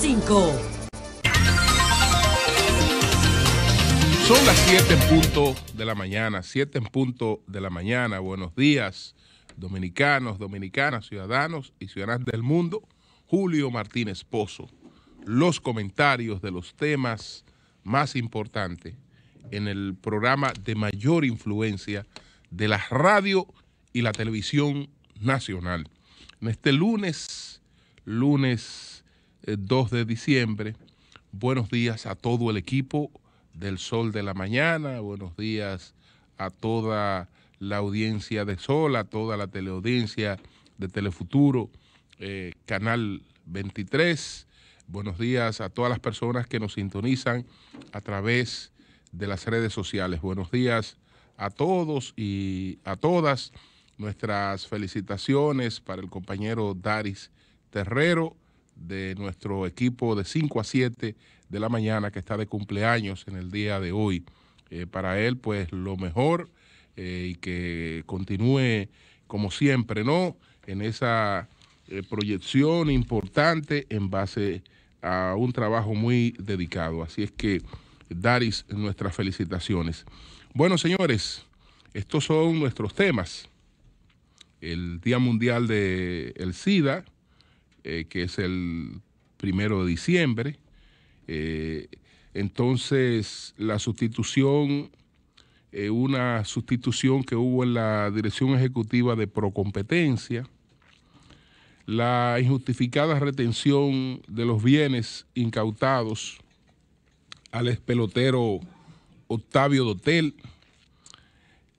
cinco. Son las 7 en punto de la mañana, 7 en punto de la mañana. Buenos días, dominicanos, dominicanas, ciudadanos y ciudadanas del mundo. Julio Martínez Pozo, los comentarios de los temas más importantes en el programa de mayor influencia de la radio y la televisión nacional. En este lunes, lunes 2 eh, de diciembre. Buenos días a todo el equipo del Sol de la Mañana, buenos días a toda la audiencia de Sol, a toda la teleaudiencia de Telefuturo, eh, Canal 23. Buenos días a todas las personas que nos sintonizan a través de las redes sociales. Buenos días a todos y a todas. Nuestras felicitaciones para el compañero Daris Terrero de nuestro equipo de 5 a 7 de la mañana que está de cumpleaños en el día de hoy. Eh, para él, pues lo mejor eh, y que continúe como siempre, ¿no? En esa eh, proyección importante en base a un trabajo muy dedicado. Así es que, Daris, nuestras felicitaciones. Bueno, señores, estos son nuestros temas. El Día Mundial del el SIDA eh, que es el primero de diciembre. Eh, entonces, la sustitución, eh, una sustitución que hubo en la Dirección Ejecutiva de Procompetencia, la injustificada retención de los bienes incautados al expelotero Octavio Dotel,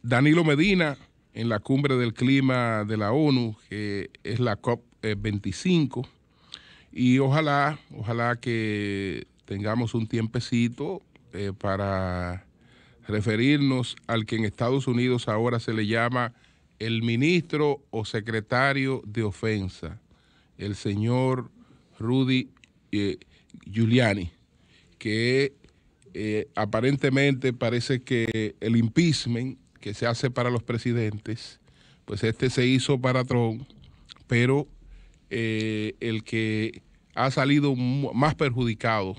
Danilo Medina en la cumbre del clima de la ONU, que es la COP 25 eh, y ojalá, ojalá que tengamos un tiempecito eh, para referirnos al que en Estados Unidos ahora se le llama el ministro o secretario de ofensa, el señor Rudy eh, Giuliani, que aparentemente parece que el impeachment que se hace para los presidentes, pues este se hizo para Trump, pero eh, el que ha salido más perjudicado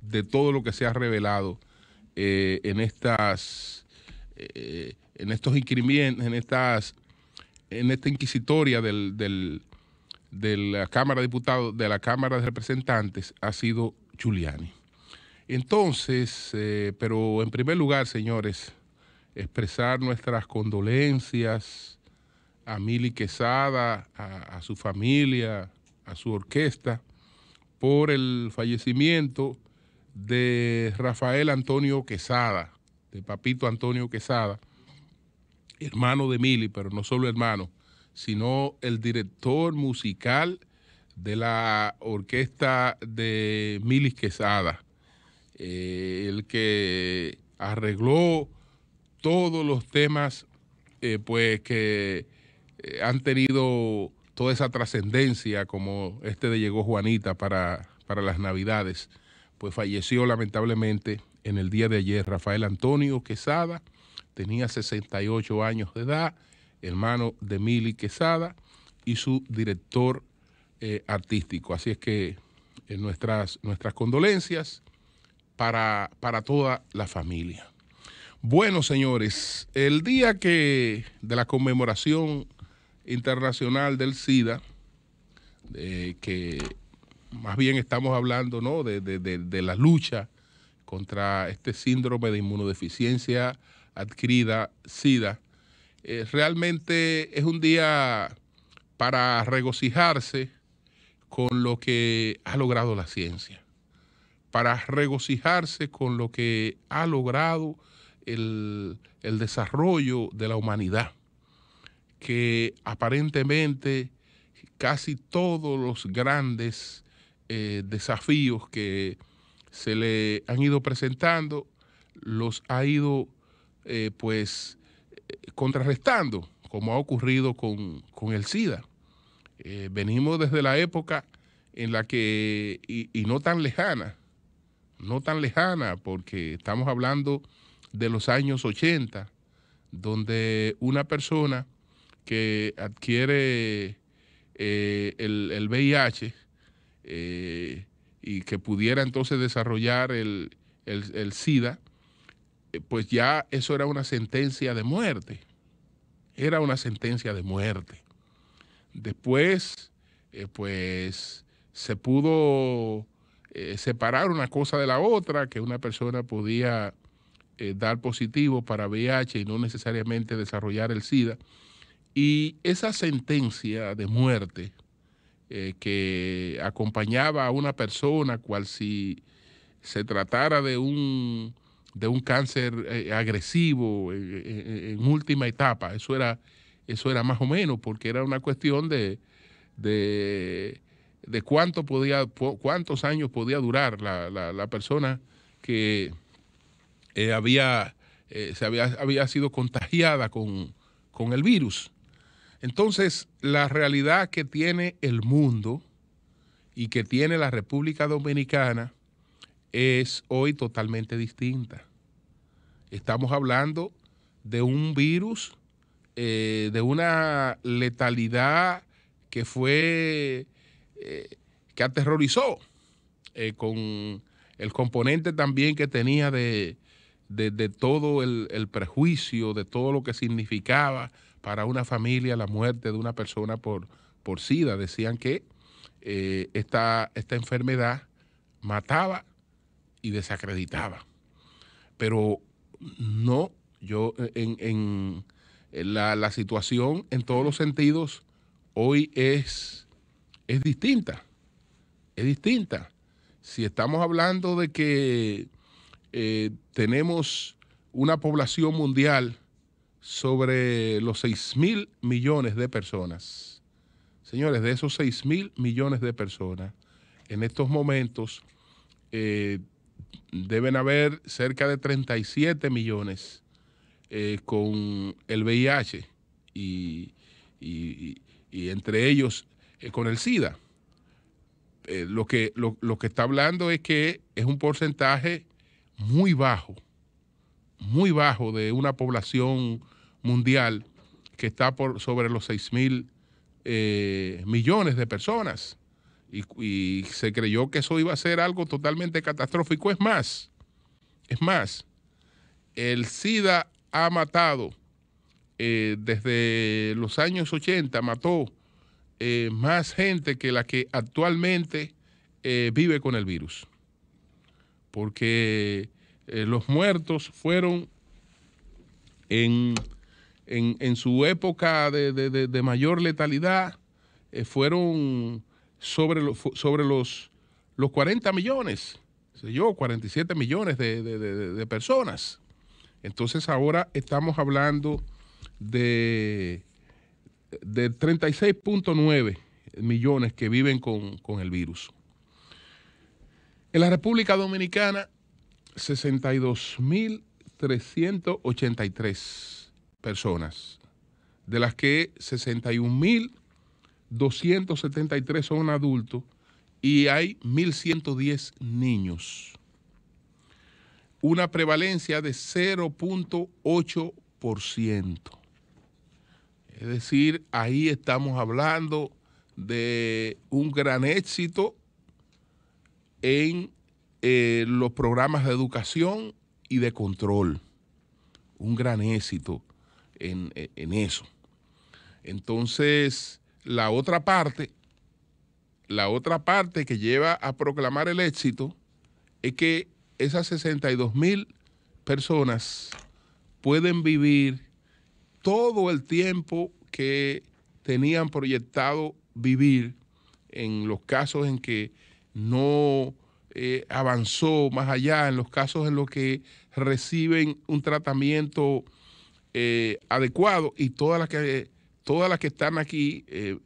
de todo lo que se ha revelado eh, en estas eh, en estos en estas en esta inquisitoria de la Cámara de Diputados, de la Cámara de Representantes, ha sido Giuliani. Entonces, pero en primer lugar, señores, expresar nuestras condolencias a Mili Quesada, a, su familia, a su orquesta, por el fallecimiento de Rafael Antonio Quesada, de Papito Antonio Quesada, hermano de Mili, pero no solo hermano, sino el director musical de la orquesta de Mili Quesada, eh, el que arregló todos los temas eh, pues que eh, han tenido toda esa trascendencia como este de Llegó Juanita para, las Navidades, pues falleció lamentablemente en el día de ayer Rafael Antonio Quesada, tenía 68 años de edad, hermano de Mili Quesada y su director eh, artístico. Así es que en eh, nuestras, nuestras condolencias para, para toda la familia. Bueno, señores, el día que de la conmemoración Internacional del SIDA, que más bien estamos hablando ¿no? de, la lucha contra este síndrome de inmunodeficiencia adquirida, SIDA, eh, realmente es un día para regocijarse con lo que ha logrado la ciencia, para regocijarse con lo que ha logrado el desarrollo de la humanidad que aparentemente casi todos los grandes eh, desafíos que se le han ido presentando los ha ido eh, pues eh, contrarrestando, como ha ocurrido con, el SIDA. venimos desde la época en la que, y, y, no tan lejana, no tan lejana, porque estamos hablando de los años 80, donde una persona que adquiere eh, el, VIH eh, y que pudiera entonces desarrollar el, SIDA, eh, pues ya eso era una sentencia de muerte. Era una sentencia de muerte. Después, pues se pudo separar una cosa de la otra, que una persona podía dar positivo para VIH y no necesariamente desarrollar el SIDA. Y esa sentencia de muerte eh, que acompañaba a una persona cual si se tratara de un, de un cáncer eh, agresivo eh, en última etapa, eso era, eso era más o menos, porque era una cuestión de, cuánto podía, cuántos años podía durar la, la, la persona que había, se había, sido contagiada con, con el virus. Entonces, la realidad que tiene el mundo y que tiene la República Dominicana es hoy totalmente distinta. Estamos hablando de un virus, eh, de una letalidad que fue, eh, que aterrorizó eh, con el componente también que tenía de, todo el, el prejuicio, de todo lo que significaba para una familia la muerte de una persona por, por SIDA. Decían que eh, esta, enfermedad mataba y desacreditaba. Pero no, yo en, en, la, situación en todos los sentidos hoy es, es distinta. Es distinta. Si estamos hablando de que eh, tenemos una población mundial sobre los 6 mil millones de personas. Señores, de esos 6 mil millones de personas, en estos momentos eh, deben haber cerca de 37 millones eh, con el VIH y, entre ellos eh, con el SIDA. lo, que, lo, lo que está hablando es que es un porcentaje muy bajo, muy bajo de una población mundial que está por sobre los 6 mil eh, millones de personas. Y, se creyó que eso iba a ser algo totalmente catastrófico. Es más, es más, el SIDA ha matado eh, desde los años 80, mató eh, más gente que la que actualmente vive con el virus. Porque los muertos fueron en en, su época de, mayor letalidad eh, fueron sobre, los, 40 millones, yo, 47 millones de personas. Entonces ahora estamos hablando de, 36.9 millones que viven con, con, el virus. En la República Dominicana, 62.383 personas, de las que 61.273 son adultos y hay 1.110 niños. Una prevalencia de 0.8%. Es decir, ahí estamos hablando de un gran éxito en eh, los programas de educación y de control. Un gran éxito en, eso. Entonces, la otra parte, la otra parte que lleva a proclamar el éxito es que esas 62 mil personas pueden vivir todo el tiempo que tenían proyectado vivir en los casos en que no eh, avanzó más allá, en los casos en los que reciben un tratamiento eh, adecuado y todas las que, todas las que están aquí eh,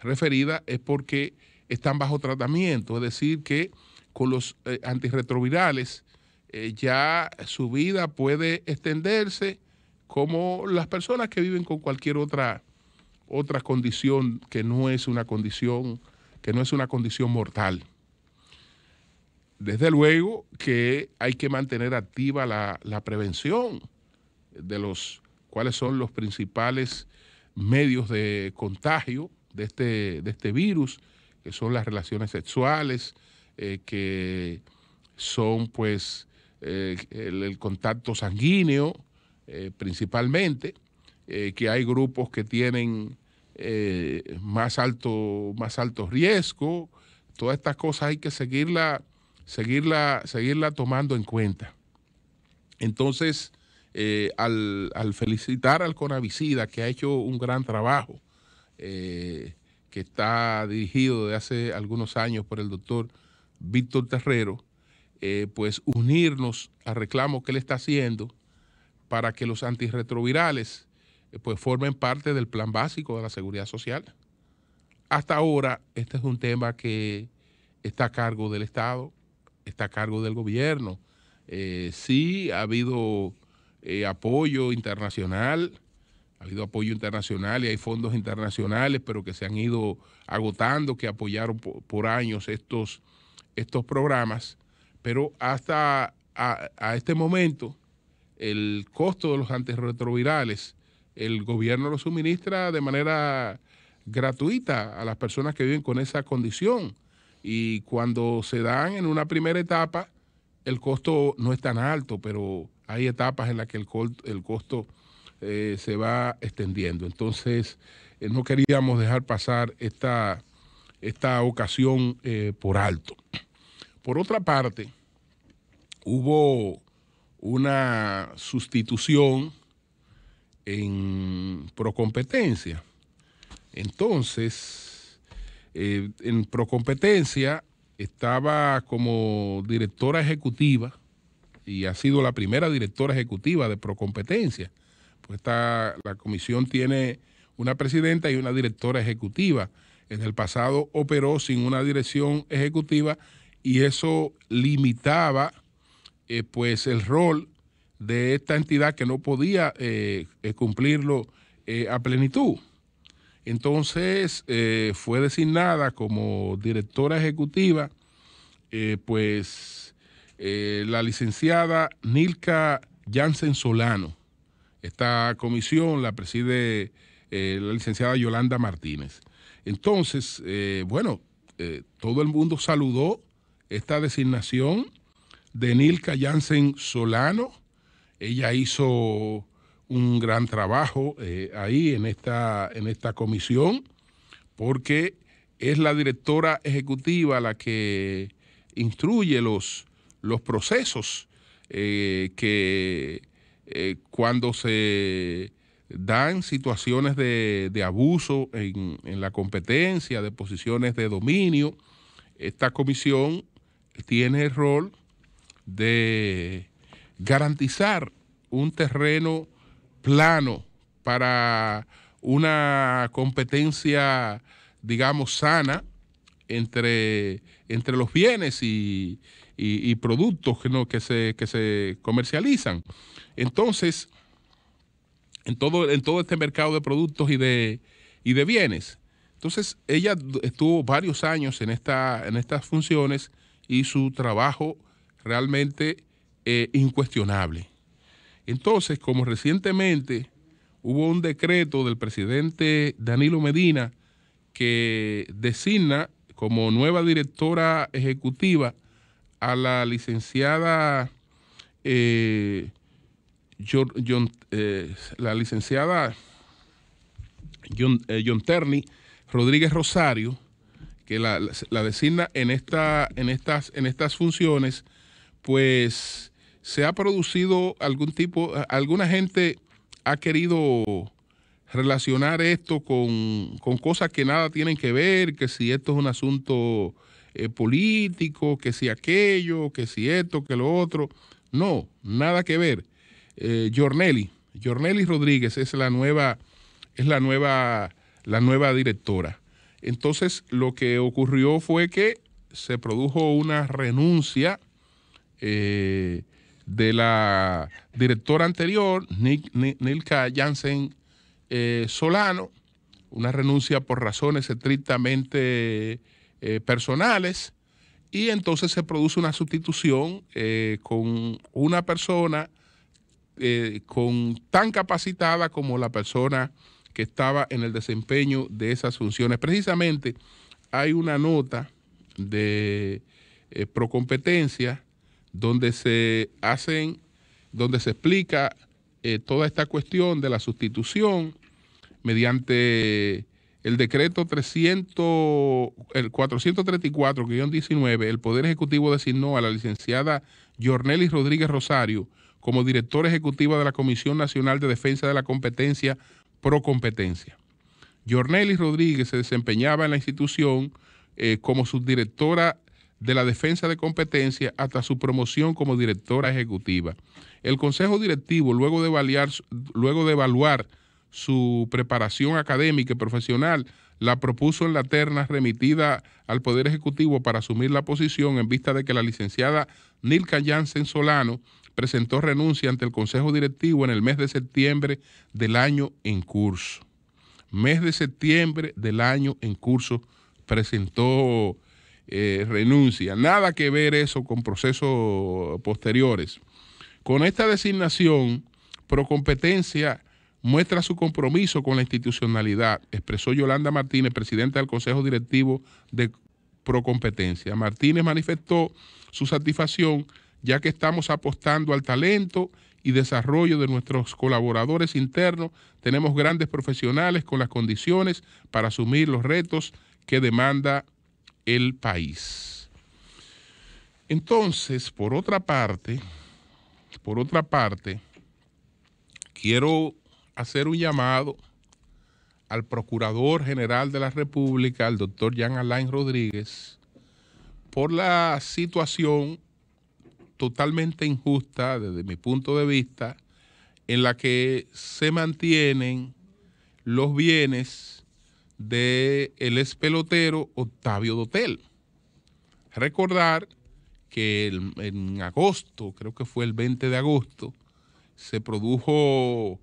referidas es porque están bajo tratamiento, es decir, que con los eh, antirretrovirales ya su vida puede extenderse como las personas que viven con cualquier otra, otra condición que no es una condición que no es una condición mortal. Desde luego que hay que mantener activa la prevención de los cuáles son los principales medios de contagio de este, de este virus, que son las relaciones sexuales, eh, que son pues eh, el, contacto sanguíneo eh, principalmente, que hay grupos que tienen más, alto, más alto riesgo, todas estas cosas hay que seguirla, seguirla, seguirla tomando en cuenta. Entonces, eh, al, felicitar al Conavicida, que ha hecho un gran trabajo, eh, que está dirigido de hace algunos años por el doctor Víctor Terrero, eh, pues unirnos al reclamo que él está haciendo para que los antirretrovirales pues formen parte del plan básico de la seguridad social. Hasta ahora, este es un tema que está a cargo del Estado, está a cargo del gobierno. sí ha habido eh, apoyo internacional, ha habido apoyo internacional y hay fondos internacionales, pero que se han ido agotando, que apoyaron por, años estos, estos programas, pero hasta a, este momento el costo de los antirretrovirales, el gobierno lo suministra de manera gratuita a las personas que viven con esa condición. Y cuando se dan en una primera etapa, el costo no es tan alto, pero hay etapas en las que el, costo eh, se va extendiendo. Entonces, eh, no queríamos dejar pasar esta, esta ocasión eh, por alto. Por otra parte, hubo una sustitución en Procompetencia. Entonces, en Procompetencia estaba como directora ejecutiva y ha sido la primera directora ejecutiva de Procompetencia. Pues está la comisión tiene una presidenta y una directora ejecutiva. En el pasado operó sin una dirección ejecutiva y eso limitaba eh, pues el rol de esta entidad que no podía eh, eh, cumplirlo a plenitud. Entonces fue designada como directora ejecutiva, pues eh, la licenciada Nilka Jansen Solano. Esta comisión la preside eh, la licenciada Yolanda Martínez. Entonces, eh, bueno, todo el mundo saludó esta designación de Nilka Jansen Solano. Ella hizo un gran trabajo ahí en esta, en esta comisión porque es la directora ejecutiva la que instruye los, los procesos eh, que eh, cuando se dan situaciones de, abuso en, en, la competencia, de posiciones de dominio, esta comisión tiene el rol de garantizar un terreno plano para una competencia, digamos, sana entre, entre los bienes y, y, productos que, ¿no? que, se, que se comercializan. Entonces, en todo, en todo este mercado de productos y de, y de bienes. Entonces, ella estuvo varios años en, esta, en estas funciones y su trabajo realmente eh, incuestionable. Entonces, como recientemente hubo un decreto del presidente Danilo Medina que designa como nueva directora ejecutiva a la licenciada eh, John, eh, la licenciada eh, John, Terni Rodríguez Rosario, que la, la, designa en, esta, en, estas, en estas funciones, pues se ha producido algún tipo, alguna gente ha querido relacionar esto con, con cosas que nada tienen que ver, que si esto es un asunto eh, político, que si aquello, que si esto, que lo otro. No, nada que ver. Eh, Jornelli, Rodríguez es la nueva, es la nueva, la nueva directora. Entonces, lo que ocurrió fue que se produjo una renuncia eh, de la directora anterior, Nilka Jansen eh, Solano, una renuncia por razones estrictamente eh, personales y entonces se produce una sustitución eh, con una persona eh, con, tan capacitada como la persona que estaba en el desempeño de esas funciones. Precisamente hay una nota de Procompetencia donde se hacen, donde se explica toda esta cuestión de la sustitución mediante el decreto 300, el 434-19, el Poder Ejecutivo designó a la licenciada Jornelis Rodríguez Rosario como directora ejecutiva de la Comisión Nacional de Defensa de la Competencia Procompetencia. Jornelis Rodríguez se desempeñaba en la institución eh, como subdirectora de la defensa de competencia hasta su promoción como directora ejecutiva. El Consejo Directivo, luego de, luego de evaluar su preparación académica y profesional, la propuso en la terna remitida al Poder Ejecutivo para asumir la posición en vista de que la licenciada Nilka Jansen Solano presentó renuncia ante el Consejo Directivo en el mes de septiembre del año en curso. Mes de septiembre del año en curso presentó eh, renuncia. Nada que ver eso con procesos posteriores. Con esta designación, pro Procompetencia muestra su compromiso con la institucionalidad, expresó Yolanda Martínez, presidenta del Consejo Directivo de Procompetencia. Martínez manifestó su satisfacción ya que estamos apostando al talento y desarrollo de nuestros colaboradores internos. Tenemos grandes profesionales con las condiciones para asumir los retos que demanda el país. Entonces, por otra parte, por otra parte, quiero hacer un llamado al Procurador General de la República, al doctor Jean Alain Rodríguez, por la situación totalmente injusta desde mi punto de vista, en la que se mantienen los bienes del el ex pelotero Octavio Dotel. Recordar que en agosto, creo que fue el 20 de agosto, se produjo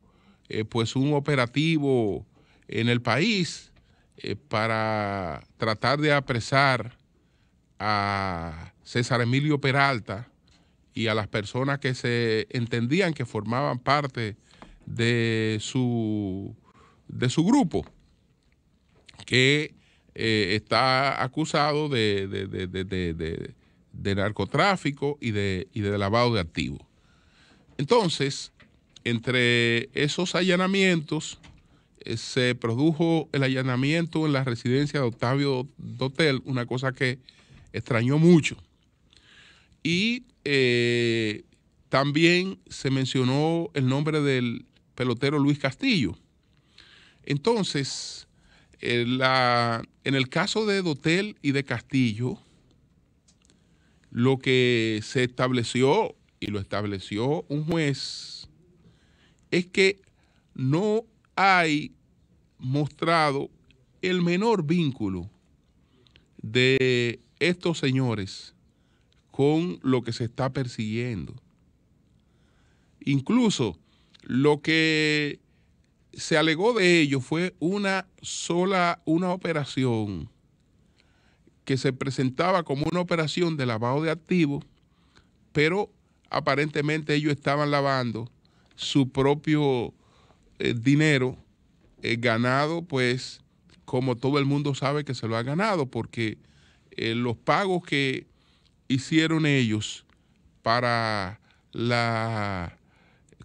eh, pues un operativo en el país eh, para tratar de apresar a César Emilio Peralta y a las personas que se entendían que formaban parte de su, de su grupo, que eh, está acusado de, narcotráfico y, y de, lavado de activos. Entonces, entre esos allanamientos eh, se produjo el allanamiento en la residencia de Octavio Dotel, una cosa que extrañó mucho. Y eh, también se mencionó el nombre del pelotero Luis Castillo. Entonces, eh, en el caso de Dotel y de Castillo, lo que se estableció, y lo estableció un juez es que no hay mostrado el menor vínculo de estos señores con lo que se está persiguiendo. Incluso lo que se alegó de ellos fue una sola, una operación que se presentaba como una operación de lavado de activos, pero aparentemente ellos estaban lavando su propio eh, dinero eh, ganado, pues como todo el mundo sabe que se lo ha ganado, porque eh, los pagos que hicieron ellos para la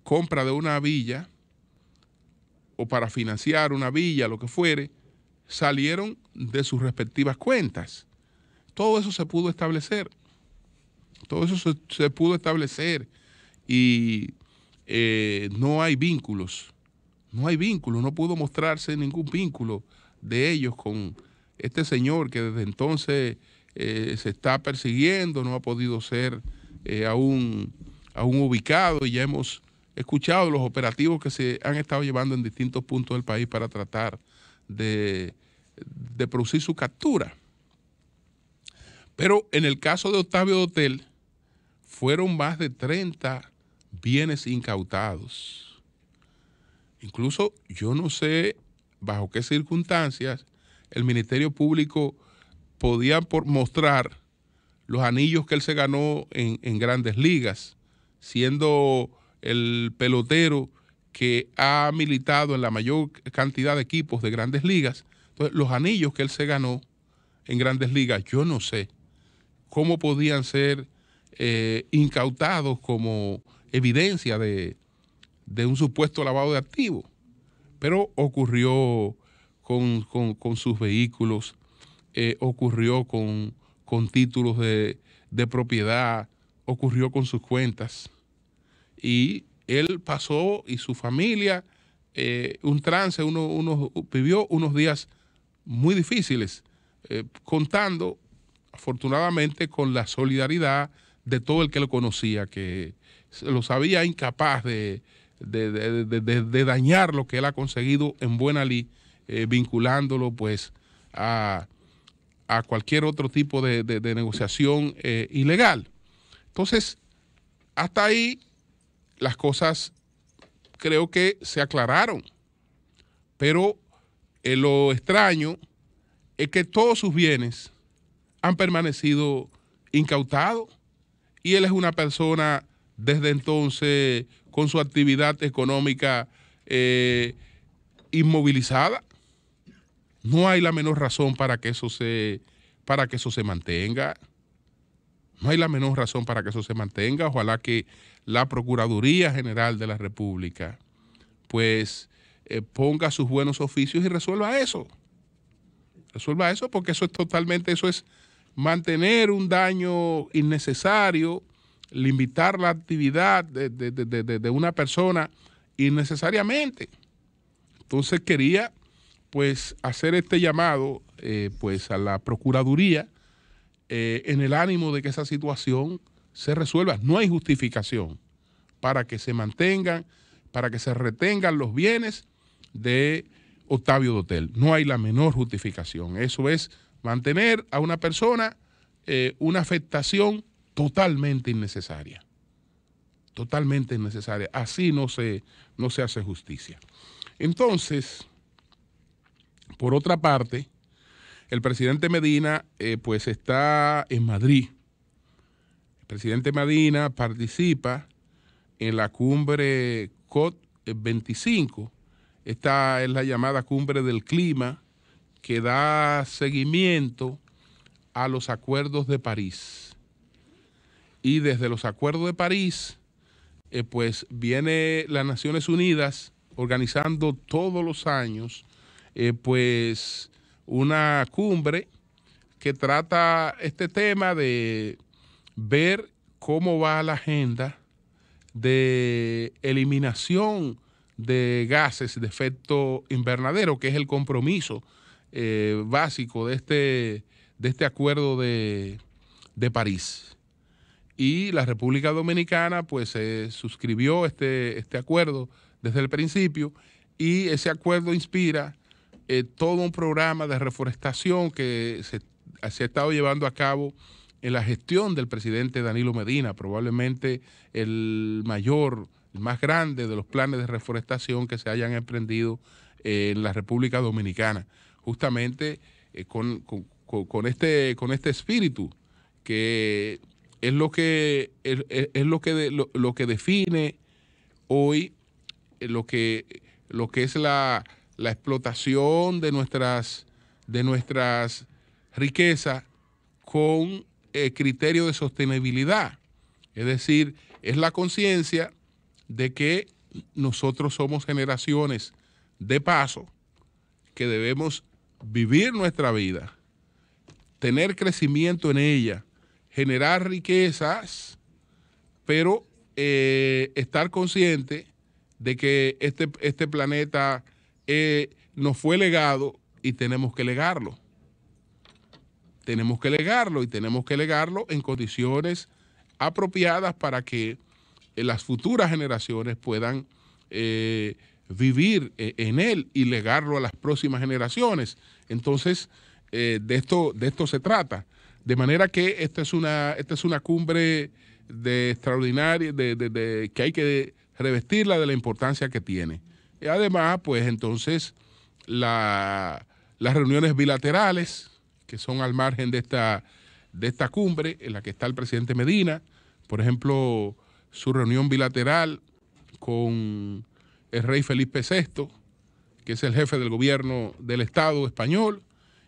compra de una villa o para financiar una villa, lo que fuere, salieron de sus respectivas cuentas. Todo eso se pudo establecer. Todo eso se pudo establecer. Y eh, no hay vínculos, no hay vínculos, no pudo mostrarse ningún vínculo de ellos con este señor que desde entonces eh, se está persiguiendo, no ha podido ser eh, aún, ubicado y ya hemos escuchado los operativos que se han estado llevando en distintos puntos del país para tratar de, de producir su captura. Pero en el caso de Octavio Dotel, fueron más de 30 bienes incautados. Incluso yo no sé bajo qué circunstancias el Ministerio Público podía mostrar los anillos que él se ganó en, grandes ligas, siendo el pelotero que ha militado en la mayor cantidad de equipos de grandes ligas. Entonces, los anillos que él se ganó en grandes ligas, yo no sé cómo podían ser eh, incautados como evidencia de, un supuesto lavado de activos, pero ocurrió con, sus vehículos, eh, ocurrió con, títulos de, propiedad, ocurrió con sus cuentas. Y él pasó y su familia eh, un trance, uno, vivió unos días muy difíciles, eh, contando afortunadamente con la solidaridad de todo el que lo conocía, que lo sabía incapaz de, dañar lo que él ha conseguido en Buena eh, vinculándolo pues a, cualquier otro tipo de, negociación eh, ilegal. Entonces, hasta ahí las cosas creo que se aclararon, pero eh, lo extraño es que todos sus bienes han permanecido incautados y él es una persona desde entonces con su actividad económica eh, inmovilizada. No hay la menor razón para que eso se, para que eso se mantenga. No hay la menor razón para que eso se mantenga. Ojalá que la Procuraduría General de la República pues eh, ponga sus buenos oficios y resuelva eso. Resuelva eso porque eso es totalmente, eso es mantener un daño innecesario, limitar la actividad de, una persona innecesariamente. Entonces quería pues hacer este llamado eh, pues a la Procuraduría eh, en el ánimo de que esa situación se resuelva. No hay justificación para que se mantengan, para que se retengan los bienes de Octavio Dotel. No hay la menor justificación. Eso es mantener a una persona eh, una afectación totalmente innecesaria. Totalmente innecesaria. Así no se, no se hace justicia. Entonces, por otra parte, el presidente Medina eh, pues está en Madrid. El presidente Medina participa en la cumbre COP25. Esta es la llamada cumbre del clima que da seguimiento a los acuerdos de París. Y desde los acuerdos de París, eh, pues viene las Naciones Unidas organizando todos los años, eh, pues una cumbre que trata este tema de ver cómo va la agenda de eliminación de gases de efecto invernadero, que es el compromiso eh, básico de este, de este acuerdo de, París. Y la República Dominicana pues se suscribió este, este acuerdo desde el principio y ese acuerdo inspira eh, todo un programa de reforestación que se, se ha estado llevando a cabo en la gestión del presidente Danilo Medina, probablemente el mayor, el más grande de los planes de reforestación que se hayan emprendido en la República Dominicana justamente eh, con, este, con este espíritu que es lo que, es, lo, que que define hoy eh, lo que, lo que es la, explotación de nuestras, de nuestras riquezas con eh, criterio de sostenibilidad. Es decir, es la conciencia de que nosotros somos generaciones de paso, que debemos vivir nuestra vida, tener crecimiento en ella, generar riquezas, pero eh, estar consciente de que este, este planeta eh, nos fue legado y tenemos que legarlo. Tenemos que legarlo y tenemos que legarlo en condiciones apropiadas para que eh, las futuras generaciones puedan vivir eh, en él y legarlo a las próximas generaciones. Entonces, eh, de, esto, de esto se trata. De manera que esta es una, es una cumbre de extraordinaria, que hay que revestirla de la importancia que tiene. Y además, pues entonces, las reuniones bilaterales, que son al margen de esta, de esta cumbre, en la que está el presidente Medina, por ejemplo, su reunión bilateral con el rey Felipe VI, que es el jefe del gobierno del Estado español,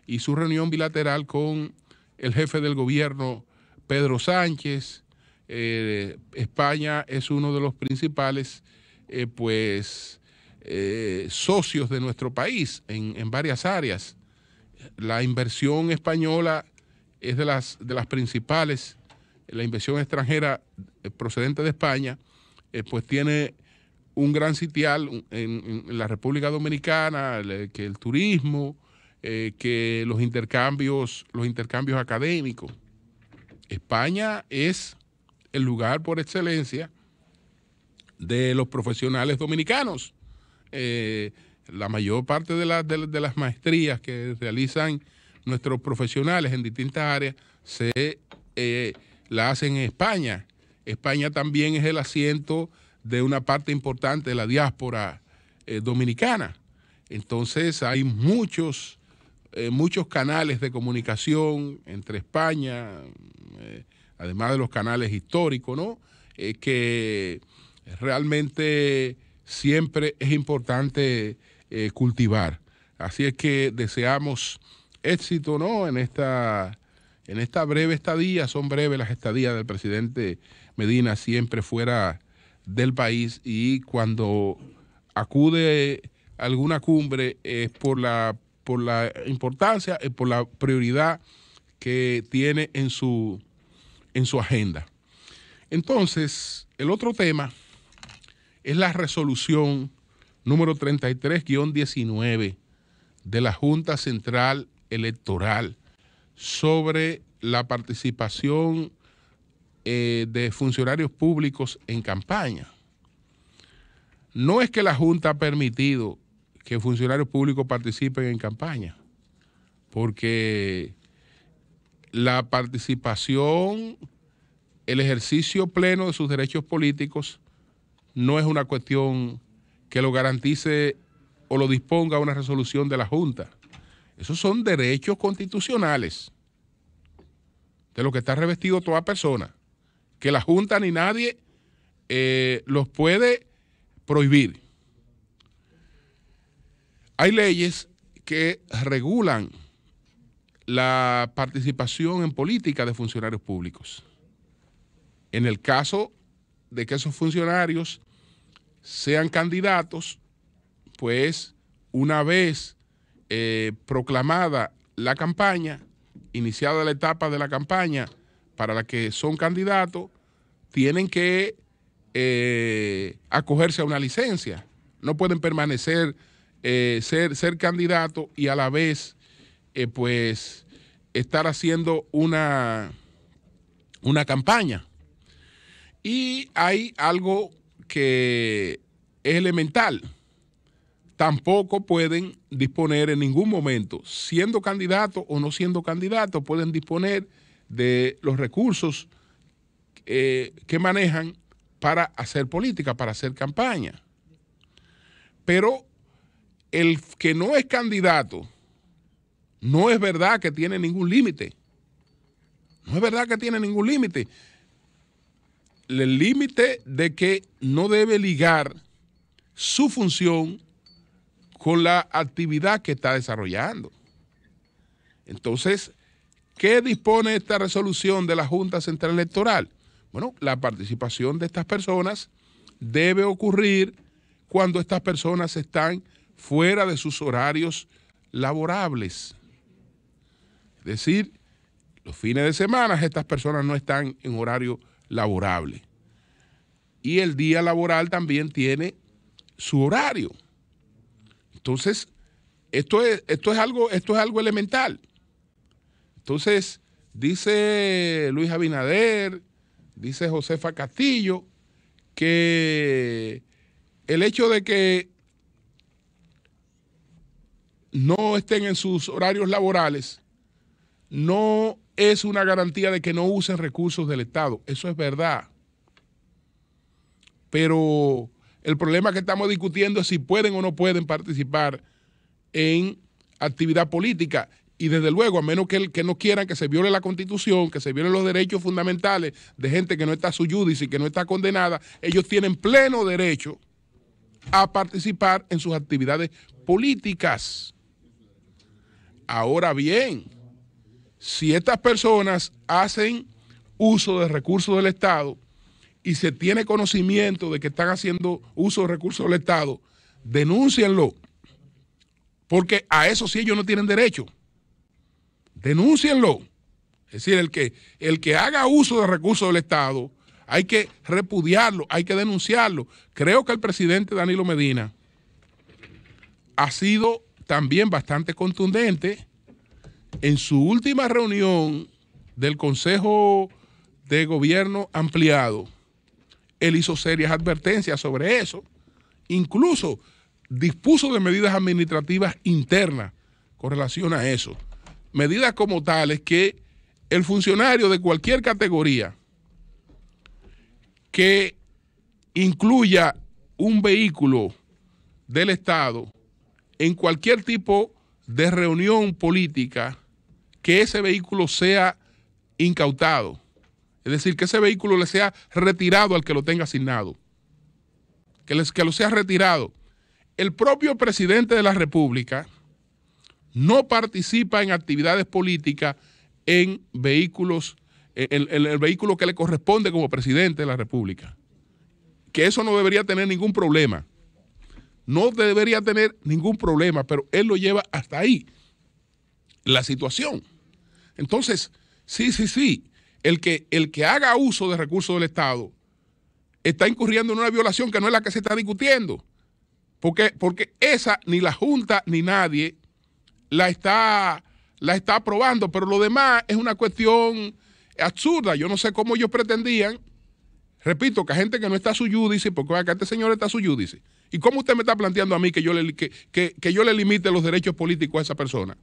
y su reunión bilateral con el jefe del gobierno Pedro Sánchez. Eh, España es uno de los principales eh, pues, eh, socios de nuestro país en, varias áreas. La inversión española es de las, de las principales. La inversión extranjera procedente de España pues tiene un gran sitial en, la República Dominicana, que el turismo, eh, que los intercambios, los intercambios académicos. España es el lugar por excelencia de los profesionales dominicanos. Eh, la mayor parte de, las maestrías que realizan nuestros profesionales en distintas áreas se eh, la hacen en España. España también es el asiento de una parte importante de la diáspora eh, dominicana. Entonces hay muchos, eh, muchos canales de comunicación entre España, eh, además de los canales históricos, ¿no? que realmente siempre es importante cultivar. Así es que deseamos éxito, ¿no? En esta, en esta breve estadía, son breves las estadías del presidente Medina, siempre fuera del país y cuando acude a alguna cumbre es por la, por la importancia, y eh, por la prioridad que tiene en su, en su agenda. Entonces, el otro tema es la resolución número 33-19 de la Junta Central Electoral sobre la participación eh, de funcionarios públicos en campaña. No es que la Junta ha permitido que funcionarios públicos participen en campaña, porque la participación, el ejercicio pleno de sus derechos políticos no es una cuestión que lo garantice o lo disponga una resolución de la Junta. Esos son derechos constitucionales de lo que está revestido toda persona que la Junta ni nadie eh, los puede prohibir. Hay leyes que regulan la participación en política de funcionarios públicos. En el caso de que esos funcionarios sean candidatos, pues una vez eh, proclamada la campaña, iniciada la etapa de la campaña, para la que son candidatos tienen que eh, acogerse a una licencia. No pueden permanecer, eh, ser, ser candidato y a la vez, eh, pues, estar haciendo una, una campaña. Y hay algo que es elemental. Tampoco pueden disponer en ningún momento, siendo candidato o no siendo candidato, pueden disponer de los recursos eh, que manejan para hacer política, para hacer campaña. Pero el que no es candidato, no es verdad que tiene ningún límite. No es verdad que tiene ningún límite. El límite de que no debe ligar su función con la actividad que está desarrollando. Entonces, ¿Qué dispone esta resolución de la Junta Central Electoral? Bueno, la participación de estas personas debe ocurrir cuando estas personas están fuera de sus horarios laborables. Es decir, los fines de semana estas personas no están en horario laborable. Y el día laboral también tiene su horario. Entonces, esto es, esto es, algo, esto es algo elemental. Entonces, dice Luis Abinader, dice Josefa Castillo, que el hecho de que no estén en sus horarios laborales no es una garantía de que no usen recursos del Estado. Eso es verdad. Pero el problema que estamos discutiendo es si pueden o no pueden participar en actividad política y desde luego, a menos que, que no quieran que se viole la constitución, que se violen los derechos fundamentales de gente que no está su y que no está condenada, ellos tienen pleno derecho a participar en sus actividades políticas. Ahora bien, si estas personas hacen uso de recursos del Estado y se tiene conocimiento de que están haciendo uso de recursos del Estado, denúncienlo, porque a eso sí ellos no tienen derecho denúncienlo. Es decir, el que, el que haga uso de recursos del Estado, hay que repudiarlo, hay que denunciarlo. Creo que el presidente Danilo Medina ha sido también bastante contundente en su última reunión del Consejo de Gobierno ampliado. Él hizo serias advertencias sobre eso, incluso dispuso de medidas administrativas internas con relación a eso medidas como tales que el funcionario de cualquier categoría que incluya un vehículo del Estado en cualquier tipo de reunión política, que ese vehículo sea incautado. Es decir, que ese vehículo le sea retirado al que lo tenga asignado. Que, les, que lo sea retirado. El propio presidente de la República no participa en actividades políticas en vehículos, en, el vehículo que le corresponde como presidente de la República. Que eso no debería tener ningún problema. No debería tener ningún problema, pero él lo lleva hasta ahí, la situación. Entonces, sí, sí, sí, el que, el que haga uso de recursos del Estado está incurriendo en una violación que no es la que se está discutiendo. Porque, porque esa ni la Junta ni nadie la está, la está aprobando, pero lo demás es una cuestión absurda. Yo no sé cómo ellos pretendían, repito, que a gente que no está a su judice, porque acá este señor está a su judice. ¿Y cómo usted me está planteando a mí que yo le, yo le limite los derechos políticos a esa persona?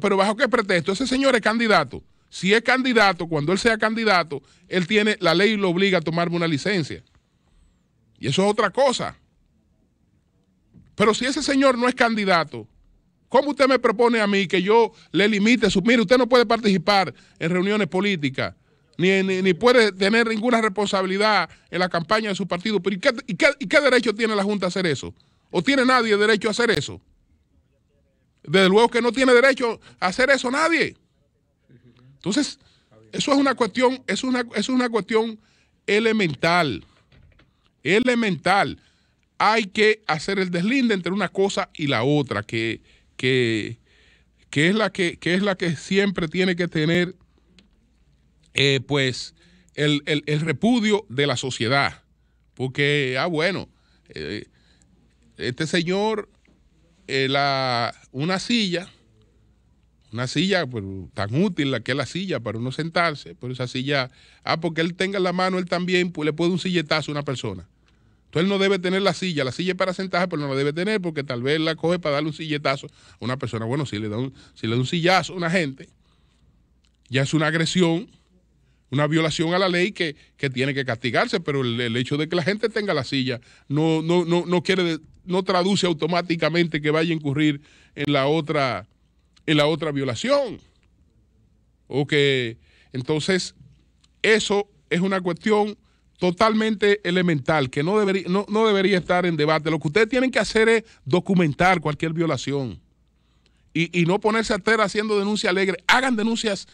pero bajo qué pretexto? Ese señor es candidato. Si es candidato, cuando él sea candidato, él tiene, la ley lo obliga a tomarme una licencia. Y eso es otra cosa. Pero si ese señor no es candidato, ¿Cómo usted me propone a mí que yo le limite su... Mire, usted no puede participar en reuniones políticas, ni, ni, puede tener ninguna responsabilidad en la campaña de su partido. ¿y qué, derecho tiene la Junta a hacer eso? ¿O tiene nadie derecho a hacer eso? Desde luego que no tiene derecho a hacer eso nadie. Entonces, eso es una cuestión, es es una cuestión elemental. Elemental. Hay que hacer el deslinde entre una cosa y la otra, que que, es, la que, es la que siempre tiene que tener eh, pues el, repudio de la sociedad. Porque, ah, bueno, eh, este señor, eh, la, una silla, una silla pues, tan útil la que es la silla para uno sentarse, por pues, esa silla, ah, porque él tenga en la mano, él también pues, le puede un silletazo a una persona. Entonces él no debe tener la silla, la silla es para sentarse, pero no la debe tener porque tal vez la coge para darle un silletazo a una persona. Bueno, si le da un, si le un sillazo a una gente, ya es una agresión, una violación a la ley que, tiene que castigarse, pero el, hecho de que la gente tenga la silla no, no, quiere, no traduce automáticamente que vaya a incurrir en la otra, en la otra violación. O que entonces eso es una cuestión totalmente elemental, que no debería, no, debería estar en debate. Lo que ustedes tienen que hacer es documentar cualquier violación y, no ponerse a hacer haciendo denuncia alegre. Hagan denuncias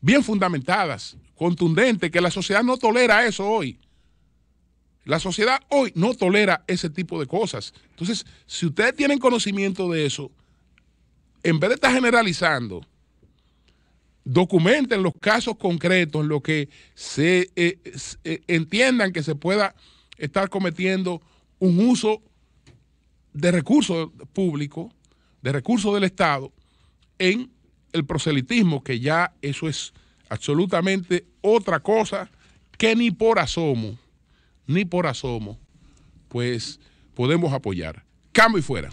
bien fundamentadas, contundentes, que la sociedad no tolera eso hoy. La sociedad hoy no tolera ese tipo de cosas. Entonces, si ustedes tienen conocimiento de eso, en vez de estar generalizando, documenten los casos concretos, lo que se eh, eh, entiendan que se pueda estar cometiendo un uso de recursos públicos, de recursos del Estado, en el proselitismo, que ya eso es absolutamente otra cosa que ni por asomo, ni por asomo, pues podemos apoyar. Cambio y fuera.